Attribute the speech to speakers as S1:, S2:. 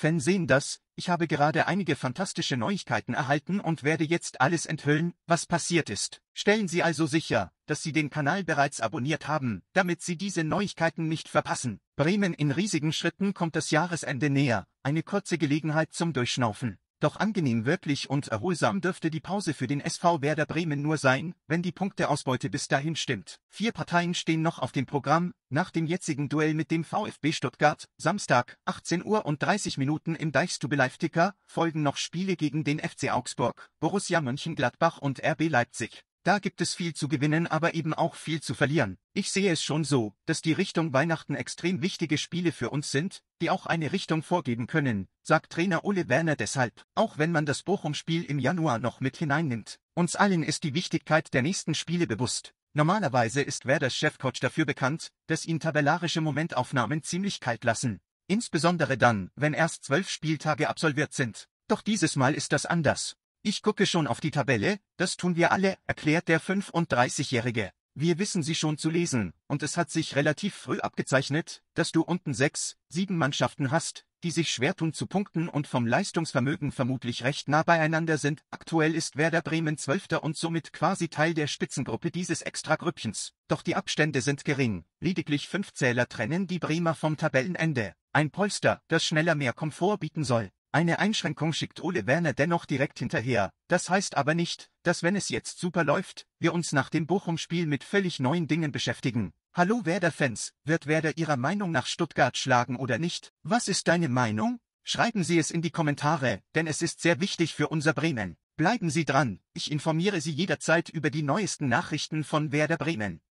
S1: Fan sehen das, ich habe gerade einige fantastische Neuigkeiten erhalten und werde jetzt alles enthüllen, was passiert ist. Stellen Sie also sicher, dass Sie den Kanal bereits abonniert haben, damit Sie diese Neuigkeiten nicht verpassen. Bremen in riesigen Schritten kommt das Jahresende näher, eine kurze Gelegenheit zum Durchschnaufen. Doch angenehm wirklich und erholsam dürfte die Pause für den SV Werder Bremen nur sein, wenn die Punkteausbeute bis dahin stimmt. Vier Parteien stehen noch auf dem Programm, nach dem jetzigen Duell mit dem VfB Stuttgart, Samstag, 18 Uhr und 30 Minuten im Deichstube Live-Ticker, folgen noch Spiele gegen den FC Augsburg, Borussia Mönchengladbach und RB Leipzig. Da gibt es viel zu gewinnen, aber eben auch viel zu verlieren. Ich sehe es schon so, dass die Richtung Weihnachten extrem wichtige Spiele für uns sind, die auch eine Richtung vorgeben können, sagt Trainer Ole Werner deshalb, auch wenn man das Bochum-Spiel im Januar noch mit hineinnimmt. Uns allen ist die Wichtigkeit der nächsten Spiele bewusst. Normalerweise ist Werders Chefcoach dafür bekannt, dass ihn tabellarische Momentaufnahmen ziemlich kalt lassen. Insbesondere dann, wenn erst zwölf Spieltage absolviert sind. Doch dieses Mal ist das anders. Ich gucke schon auf die Tabelle, das tun wir alle, erklärt der 35-Jährige. Wir wissen sie schon zu lesen, und es hat sich relativ früh abgezeichnet, dass du unten sechs, sieben Mannschaften hast, die sich schwer tun zu punkten und vom Leistungsvermögen vermutlich recht nah beieinander sind. Aktuell ist Werder Bremen Zwölfter und somit quasi Teil der Spitzengruppe dieses Extragrüppchens. Doch die Abstände sind gering. Lediglich fünf Zähler trennen die Bremer vom Tabellenende. Ein Polster, das schneller mehr Komfort bieten soll. Eine Einschränkung schickt Ole Werner dennoch direkt hinterher, das heißt aber nicht, dass wenn es jetzt super läuft, wir uns nach dem Bochum-Spiel mit völlig neuen Dingen beschäftigen. Hallo Werder-Fans, wird Werder Ihrer Meinung nach Stuttgart schlagen oder nicht? Was ist deine Meinung? Schreiben Sie es in die Kommentare, denn es ist sehr wichtig für unser Bremen. Bleiben Sie dran, ich informiere Sie jederzeit über die neuesten Nachrichten von Werder Bremen.